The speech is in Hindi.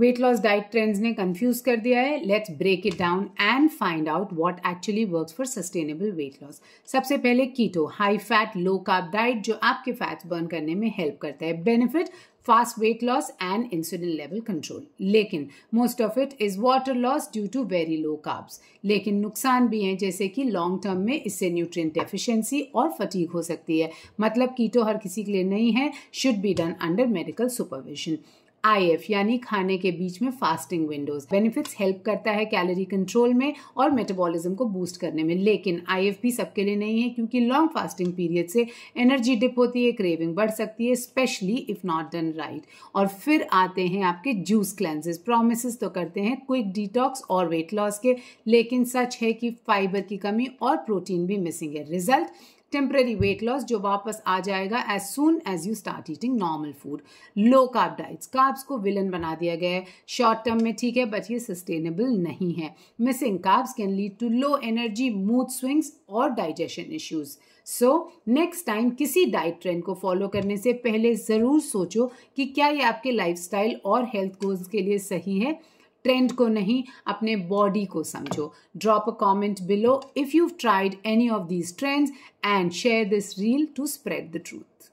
वेट लॉस डाइट ट्रेंड्स ने कंफ्यूज कर दिया है let's break it down and find out what actually works for sustainable weight loss सबसे पहले keto high fat low carb diet जो आपके फैट्स बर्न करने में हेल्प करता है benefit fast weight loss and insulin level control लेकिन most of it is water loss due to very low carbs लेकिन नुकसान भी हैं जैसे कि लॉन्ग टर्म में इससे न्यूट्रिएंट डेफिशिएंसी और फटीक हो सकती है मतलब कीटो हर किसी के लिए नहीं है should be done under medical supervision IF यानी खाने के बीच में फास्टिंग विंडोज बेनिफिट्स हेल्प करता है कैलोरी कंट्रोल में और मेटाबॉलिज्म को बूस्ट करने में लेकिन आईएफ भी सबके लिए नहीं है क्योंकि लॉन्ग फास्टिंग पीरियड से एनर्जी डिप होती है क्रेविंग बढ़ सकती है specially if not done right और फिर आते हैं आपके जूस क्लेंजेस प्रोमिस तो करते हैं क्विक डिटॉक्स और वेट लॉस के लेकिन सच है कि फाइबर की कमी और प्रोटीन भी मिसिंग है रिजल्ट टेम्प्रेरी वेट लॉस जो वापस आ जाएगा as soon as you start eating normal food low carb diets carbs को विलन बना दिया गया है शॉर्ट टर्म में ठीक है बट ये सस्टेनेबल नहीं है missing carbs can lead to low energy mood swings और digestion issues so next time किसी डाइट ट्रेंड को फॉलो करने से पहले ज़रूर सोचो कि क्या ये आपके लाइफस्टाइल और हेल्थ गोल्स के लिए सही है ट्रेंड को नहीं अपने बॉडी को समझो drop a comment below if you tried any of these trends and share this reel to spread the truth